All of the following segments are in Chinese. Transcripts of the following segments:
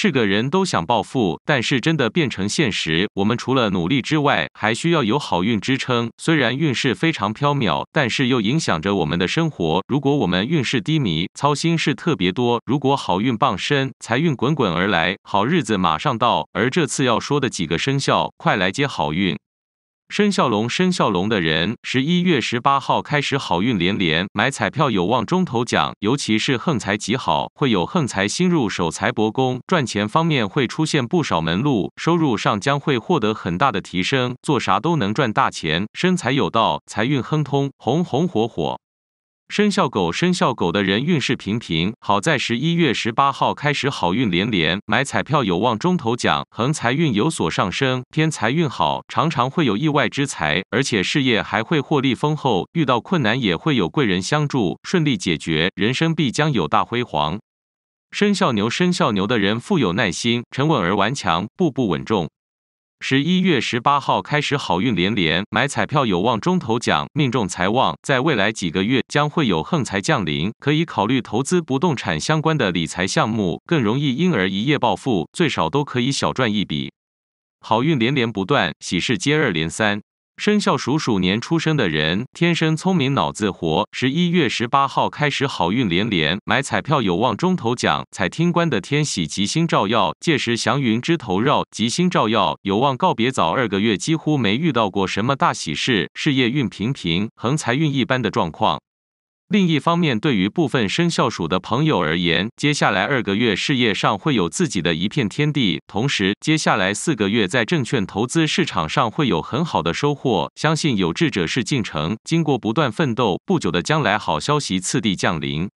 是个人都想暴富，但是真的变成现实，我们除了努力之外，还需要有好运支撑。虽然运势非常飘渺，但是又影响着我们的生活。如果我们运势低迷，操心事特别多；如果好运傍身，财运滚滚而来，好日子马上到。而这次要说的几个生肖，快来接好运！生肖龙，生肖龙的人，十一月十八号开始好运连连，买彩票有望中头奖，尤其是横财极好，会有横财。新入手财帛宫，赚钱方面会出现不少门路，收入上将会获得很大的提升，做啥都能赚大钱，身财有道，财运亨通，红红火火。生肖狗，生肖狗的人运势平平，好在十一月十八号开始好运连连，买彩票有望中头奖，横财运有所上升，偏财运好，常常会有意外之财，而且事业还会获利丰厚，遇到困难也会有贵人相助，顺利解决，人生必将有大辉煌。生肖牛，生肖牛的人富有耐心，沉稳而顽强，步步稳重。十一月十八号开始，好运连连，买彩票有望中头奖，命中财旺。在未来几个月将会有横财降临，可以考虑投资不动产相关的理财项目，更容易因而一夜暴富，最少都可以小赚一笔。好运连连不断，喜事接二连三。生肖属鼠年出生的人，天生聪明，脑子活。十一月十八号开始，好运连连，买彩票有望中头奖。彩听官的天喜吉星照耀，届时祥云枝头绕，吉星照耀，有望告别早二个月几乎没遇到过什么大喜事，事业运平平，横财运一般的状况。另一方面，对于部分生肖鼠的朋友而言，接下来二个月事业上会有自己的一片天地，同时接下来四个月在证券投资市场上会有很好的收获。相信有志者事竟成，经过不断奋斗，不久的将来好消息次第降临。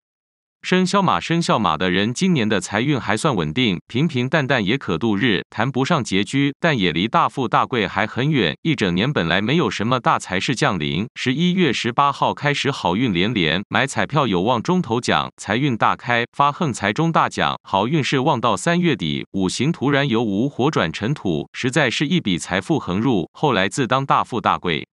生肖马，生肖马的人，今年的财运还算稳定，平平淡淡也可度日，谈不上拮据，但也离大富大贵还很远。一整年本来没有什么大财势降临，十一月十八号开始好运连连，买彩票有望中头奖，财运大开，发横财中大奖，好运是旺到三月底。五行突然由无火转尘土，实在是一笔财富横入，后来自当大富大贵。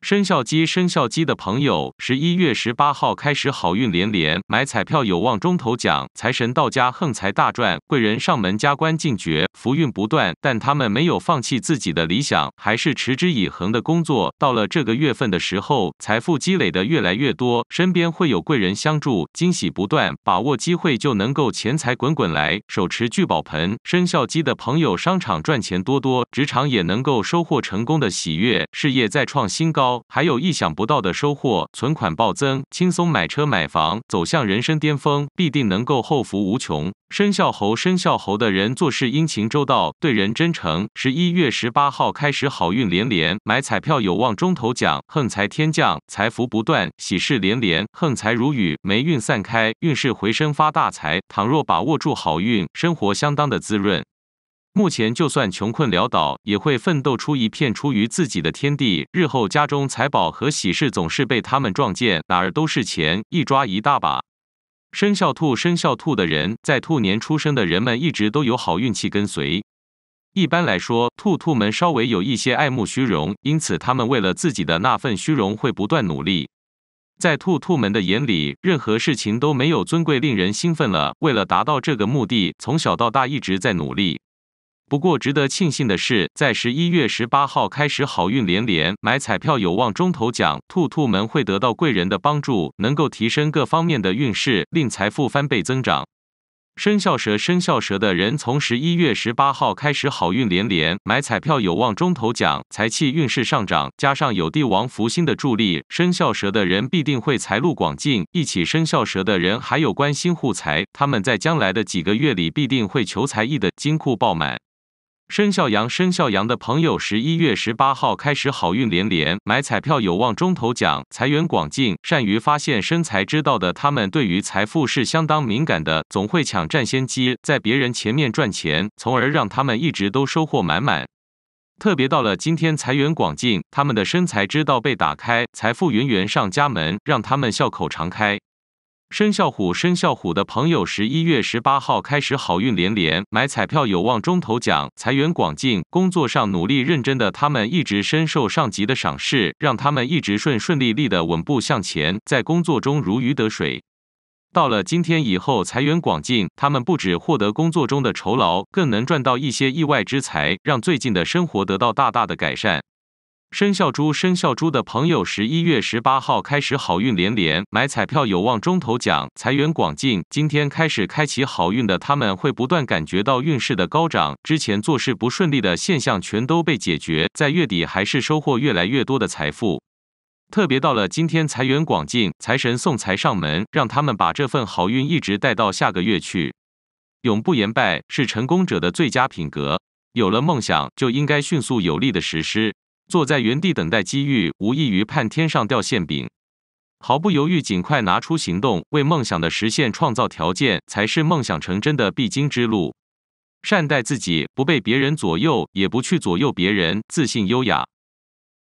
生肖鸡，生肖鸡的朋友，十一月十八号开始好运连连，买彩票有望中头奖，财神到家，横财大赚，贵人上门，加官进爵，福运不断。但他们没有放弃自己的理想，还是持之以恒的工作。到了这个月份的时候，财富积累的越来越多，身边会有贵人相助，惊喜不断，把握机会就能够钱财滚滚来，手持聚宝盆。生肖鸡的朋友，商场赚钱多多，职场也能够收获成功的喜悦，事业再创新高。还有意想不到的收获，存款暴增，轻松买车买房，走向人生巅峰，必定能够后福无穷。生肖猴，生肖猴的人做事殷勤周到，对人真诚。十一月十八号开始，好运连连，买彩票有望中头奖，横财天降，财福不断，喜事连连，横财如雨，霉运散开，运势回升，发大财。倘若把握住好运，生活相当的滋润。目前就算穷困潦倒，也会奋斗出一片出于自己的天地。日后家中财宝和喜事总是被他们撞见，哪儿都是钱，一抓一大把。生肖兔，生肖兔的人，在兔年出生的人们一直都有好运气跟随。一般来说，兔兔们稍微有一些爱慕虚荣，因此他们为了自己的那份虚荣会不断努力。在兔兔们的眼里，任何事情都没有尊贵令人兴奋了。为了达到这个目的，从小到大一直在努力。不过，值得庆幸的是，在十一月十八号开始，好运连连，买彩票有望中头奖。兔兔们会得到贵人的帮助，能够提升各方面的运势，令财富翻倍增长。生肖蛇，生肖蛇的人从十一月十八号开始，好运连连，买彩票有望中头奖，财气运势上涨，加上有帝王福星的助力，生肖蛇的人必定会财路广进。一起生肖蛇的人还有关心护财，他们在将来的几个月里必定会求财意的金库爆满。生肖羊，生肖羊的朋友，十一月十八号开始好运连连，买彩票有望中头奖，财源广进。善于发现身财之道的他们，对于财富是相当敏感的，总会抢占先机，在别人前面赚钱，从而让他们一直都收获满满。特别到了今天，财源广进，他们的身财之道被打开，财富源源上家门，让他们笑口常开。生肖虎，生肖虎的朋友，十一月十八号开始好运连连，买彩票有望中头奖，财源广进。工作上努力认真的他们，一直深受上级的赏识，让他们一直顺顺利利的稳步向前，在工作中如鱼得水。到了今天以后，财源广进，他们不止获得工作中的酬劳，更能赚到一些意外之财，让最近的生活得到大大的改善。生肖猪，生肖猪的朋友，十一月十八号开始好运连连，买彩票有望中头奖，财源广进。今天开始开启好运的，他们会不断感觉到运势的高涨，之前做事不顺利的现象全都被解决，在月底还是收获越来越多的财富。特别到了今天，财源广进，财神送财上门，让他们把这份好运一直带到下个月去。永不言败是成功者的最佳品格。有了梦想，就应该迅速有力的实施。坐在原地等待机遇，无异于盼天上掉馅饼。毫不犹豫，尽快拿出行动，为梦想的实现创造条件，才是梦想成真的必经之路。善待自己，不被别人左右，也不去左右别人，自信优雅。